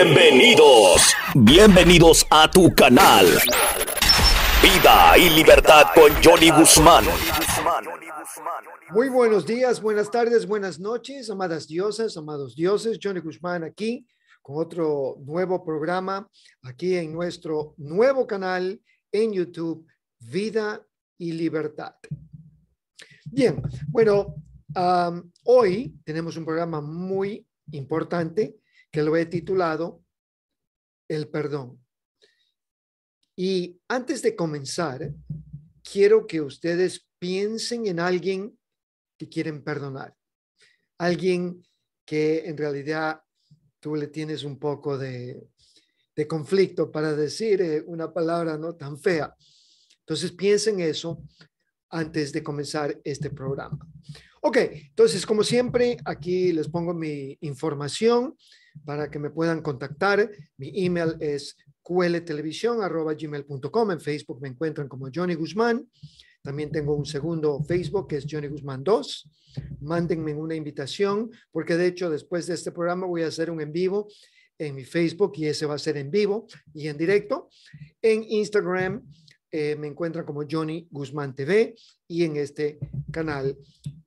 Bienvenidos, bienvenidos a tu canal. Vida y libertad con Johnny Guzmán. Muy buenos días, buenas tardes, buenas noches, amadas diosas, amados dioses. Johnny Guzmán aquí con otro nuevo programa aquí en nuestro nuevo canal en YouTube, Vida y Libertad. Bien, bueno, hoy tenemos un programa muy importante que lo he titulado El perdón. Y antes de comenzar, quiero que ustedes piensen en alguien que quieren perdonar, alguien que en realidad tú le tienes un poco de, de conflicto para decir eh, una palabra no tan fea. Entonces piensen eso antes de comenzar este programa. Ok, entonces como siempre, aquí les pongo mi información para que me puedan contactar. Mi email es qltelevisión.com. En Facebook me encuentran como Johnny Guzmán. También tengo un segundo Facebook que es Johnny Guzmán 2. Mándenme una invitación porque de hecho después de este programa voy a hacer un en vivo en mi Facebook y ese va a ser en vivo y en directo. En Instagram eh, me encuentran como Johnny Guzmán TV y en este canal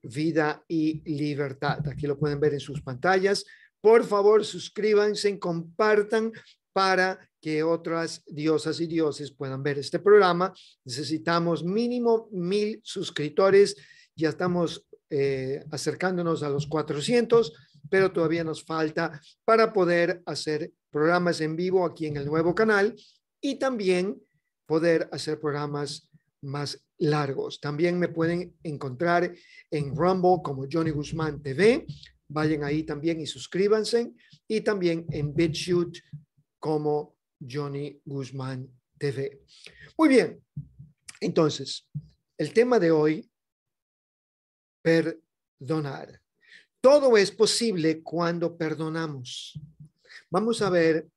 Vida y Libertad. Aquí lo pueden ver en sus pantallas. Por favor, suscríbanse, compartan para que otras diosas y dioses puedan ver este programa. Necesitamos mínimo mil suscriptores. Ya estamos eh, acercándonos a los 400, pero todavía nos falta para poder hacer programas en vivo aquí en el nuevo canal y también poder hacer programas más largos. También me pueden encontrar en Rumble como Johnny Guzmán TV. Vayan ahí también y suscríbanse. Y también en Bitshoot como Johnny Guzmán TV. Muy bien. Entonces, el tema de hoy, perdonar. Todo es posible cuando perdonamos. Vamos a ver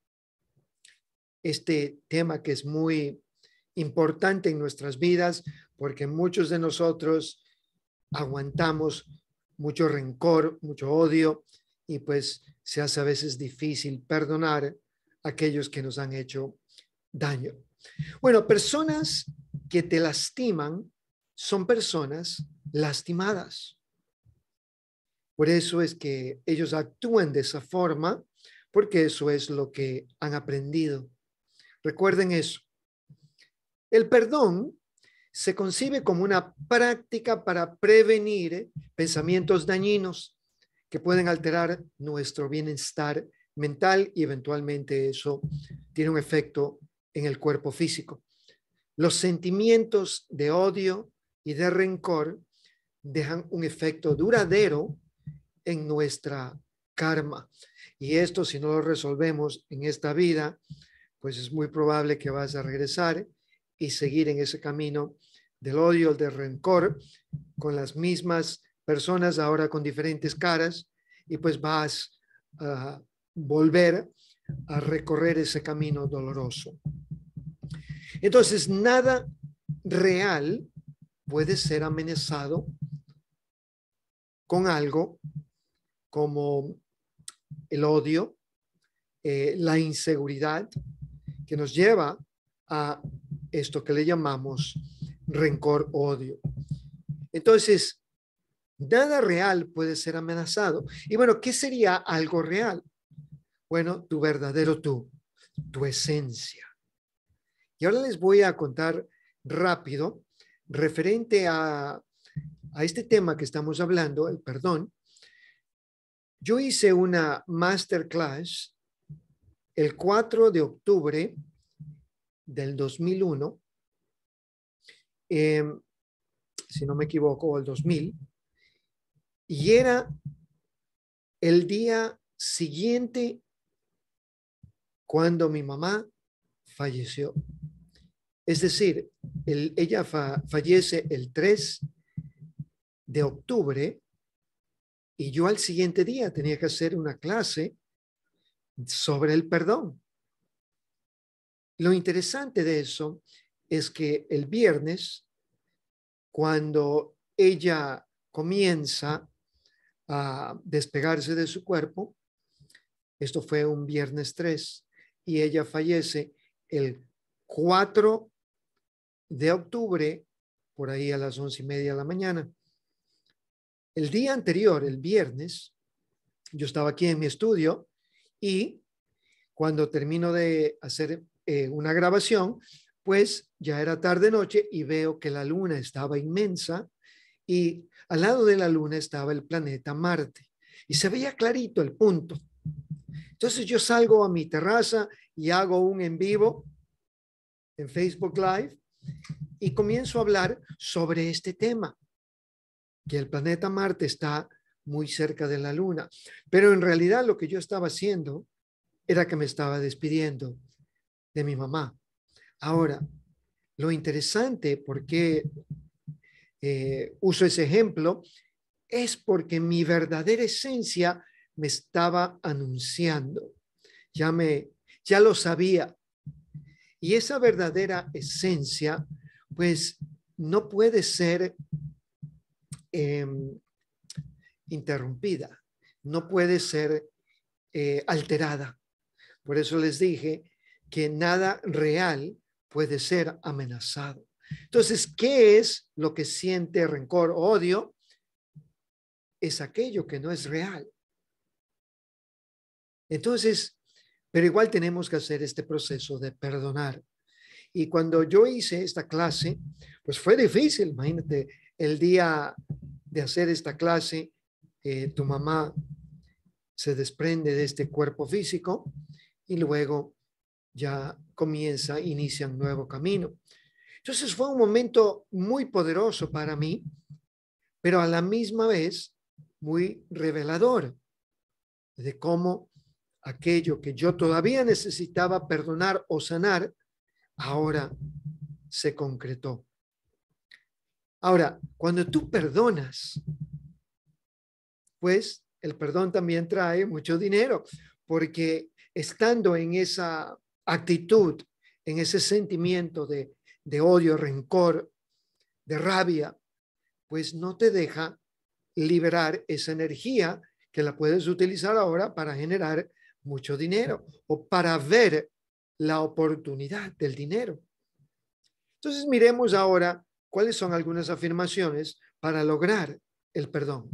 este tema que es muy importante en nuestras vidas porque muchos de nosotros aguantamos mucho rencor, mucho odio y pues se hace a veces difícil perdonar a aquellos que nos han hecho daño. Bueno, personas que te lastiman son personas lastimadas. Por eso es que ellos actúan de esa forma, porque eso es lo que han aprendido. Recuerden eso. El perdón se concibe como una práctica para prevenir pensamientos dañinos que pueden alterar nuestro bienestar mental y eventualmente eso tiene un efecto en el cuerpo físico. Los sentimientos de odio y de rencor dejan un efecto duradero en nuestra karma. Y esto, si no lo resolvemos en esta vida, pues es muy probable que vas a regresar y seguir en ese camino del odio, del rencor, con las mismas personas, ahora con diferentes caras, y pues vas a volver a recorrer ese camino doloroso. Entonces, nada real puede ser amenazado con algo como el odio, eh, la inseguridad, que nos lleva a esto que le llamamos rencor odio. Entonces, nada real puede ser amenazado. Y bueno, ¿qué sería algo real? Bueno, tu verdadero tú, tu esencia. Y ahora les voy a contar rápido referente a, este tema que estamos hablando, el perdón. Yo hice una masterclass el 4 de octubre del 2001, em, si no me equivoco, el 2000, y era el día siguiente cuando mi mamá falleció. Es decir, ella fallece el 3 de octubre y yo al siguiente día tenía que hacer una clase sobre el perdón. Lo interesante de eso es que el viernes, cuando ella comienza a despegarse de su cuerpo, esto fue un viernes 3, y ella fallece el 4 de octubre, por ahí a las once y media de la mañana. El día anterior, el viernes, yo estaba aquí en mi estudio y cuando termino de hacer eh, una grabación, pues ya era tarde noche y veo que la luna estaba inmensa y al lado de la luna estaba el planeta Marte y se veía clarito el punto. Entonces yo salgo a mi terraza y hago un en vivo en Facebook Live y comienzo a hablar sobre este tema, que el planeta Marte está muy cerca de la luna. Pero en realidad lo que yo estaba haciendo era que me estaba despidiendo de mi mamá. Ahora, lo interesante, porque eh, uso ese ejemplo, es porque mi verdadera esencia me estaba anunciando. Ya me, ya lo sabía. Y esa verdadera esencia, pues, no puede ser em, interrumpida, no puede ser eh, alterada. Por eso les dije que nada real puede ser amenazado. Entonces, ¿qué es lo que siente rencor o odio? Es aquello que no es real. Entonces, pero igual tenemos que hacer este proceso de perdonar. Y cuando yo hice esta clase, pues fue difícil, imagínate, el día de hacer esta clase, eh, tu mamá se desprende de este cuerpo físico y luego ya comienza, inicia un nuevo camino. Entonces fue un momento muy poderoso para mí, pero a la misma vez muy revelador de cómo aquello que yo todavía necesitaba perdonar o sanar, ahora se concretó. Ahora, cuando tú perdonas, pues el perdón también trae mucho dinero, porque estando en esa actitud, en ese sentimiento de, de odio, rencor, de rabia, pues no te deja liberar esa energía que la puedes utilizar ahora para generar mucho dinero o para ver la oportunidad del dinero. Entonces miremos ahora cuáles son algunas afirmaciones para lograr el perdón.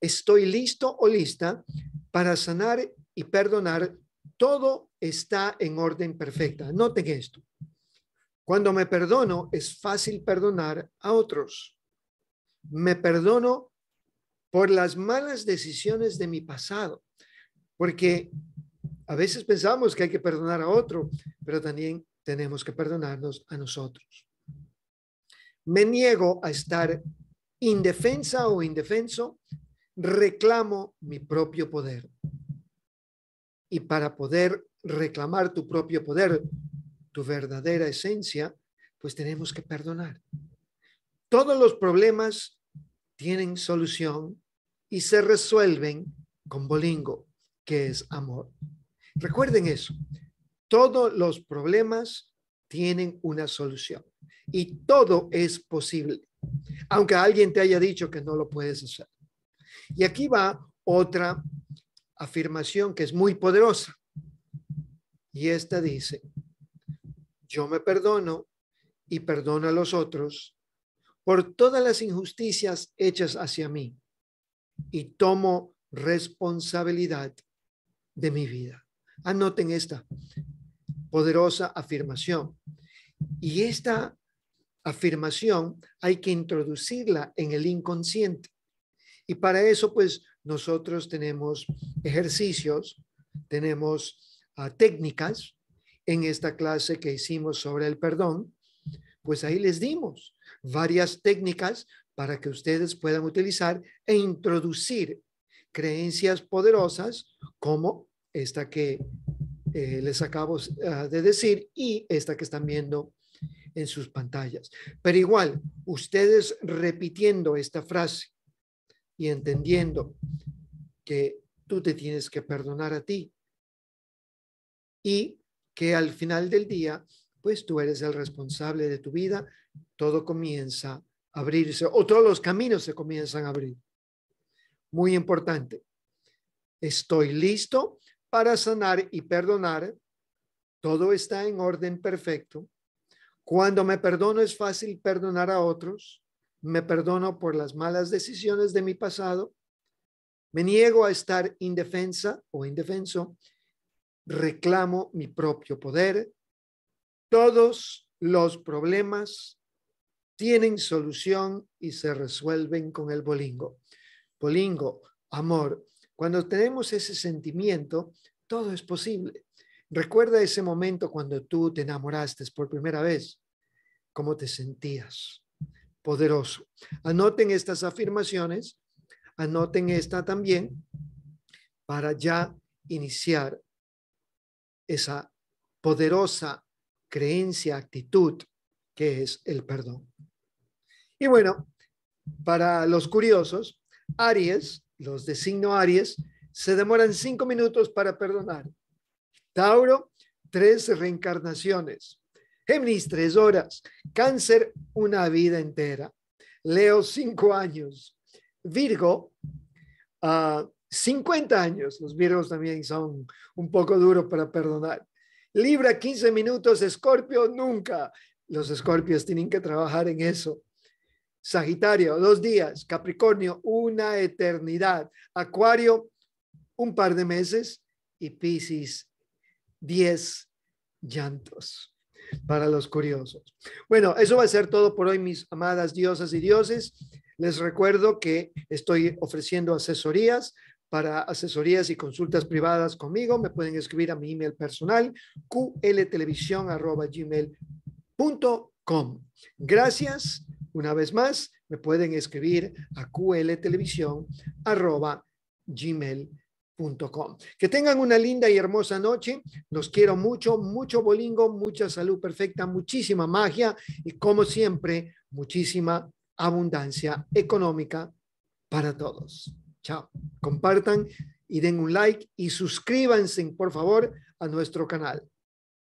Estoy listo o lista para sanar y perdonar todo está en orden perfecta. Noten esto. Cuando me perdono, es fácil perdonar a otros. Me perdono por las malas decisiones de mi pasado, porque a veces pensamos que hay que perdonar a otro, pero también tenemos que perdonarnos a nosotros. Me niego a estar indefensa o indefenso, reclamo mi propio poder. Y para poder reclamar tu propio poder, tu verdadera esencia, pues tenemos que perdonar. Todos los problemas tienen solución y se resuelven con bolingo, que es amor. Recuerden eso. Todos los problemas tienen una solución y todo es posible, aunque alguien te haya dicho que no lo puedes hacer. Y aquí va otra afirmación que es muy poderosa. Y esta dice, yo me perdono y perdono a los otros por todas las injusticias hechas hacia mí y tomo responsabilidad de mi vida. Anoten esta poderosa afirmación. Y esta afirmación hay que introducirla en el inconsciente. Y para eso, pues, nosotros tenemos ejercicios, tenemos técnicas en esta clase que hicimos sobre el perdón, pues ahí les dimos varias técnicas para que ustedes puedan utilizar e introducir creencias poderosas como esta que eh, les acabo eh, de decir y esta que están viendo en sus pantallas. Pero igual, ustedes repitiendo esta frase y entendiendo que tú te tienes que perdonar a ti y que al final del día, pues tú eres el responsable de tu vida, todo comienza a abrirse o todos los caminos se comienzan a abrir. Muy importante. Estoy listo para sanar y perdonar. Todo está en orden perfecto. Cuando me perdono es fácil perdonar a otros. Me perdono por las malas decisiones de mi pasado. Me niego a estar indefensa o indefenso reclamo mi propio poder. Todos los problemas tienen solución y se resuelven con el bolingo. Bolingo, amor. Cuando tenemos ese sentimiento, todo es posible. Recuerda ese momento cuando tú te enamoraste por primera vez, cómo te sentías, poderoso. Anoten estas afirmaciones, anoten esta también para ya iniciar esa poderosa creencia, actitud que es el perdón. Y bueno, para los curiosos, Aries, los de signo Aries, se demoran cinco minutos para perdonar. Tauro, tres reencarnaciones. Géminis, tres horas. Cáncer, una vida entera. Leo, cinco años. Virgo, ah, 50 años. Los virgos también son un poco duros para perdonar. Libra 15 minutos, Escorpio nunca. Los escorpios tienen que trabajar en eso. Sagitario, dos días. Capricornio, una eternidad. Acuario, un par de meses. Y Piscis, 10 llantos para los curiosos. Bueno, eso va a ser todo por hoy, mis amadas diosas y dioses. Les recuerdo que estoy ofreciendo asesorías para asesorías y consultas privadas conmigo, me pueden escribir a mi email personal, qltelevisión.com. Gracias, una vez más, me pueden escribir a qltelevisión.com. Que tengan una linda y hermosa noche. Los quiero mucho, mucho bolingo, mucha salud perfecta, muchísima magia y como siempre, muchísima abundancia económica para todos. Compartan y den un like y suscríbanse, por favor, a nuestro canal.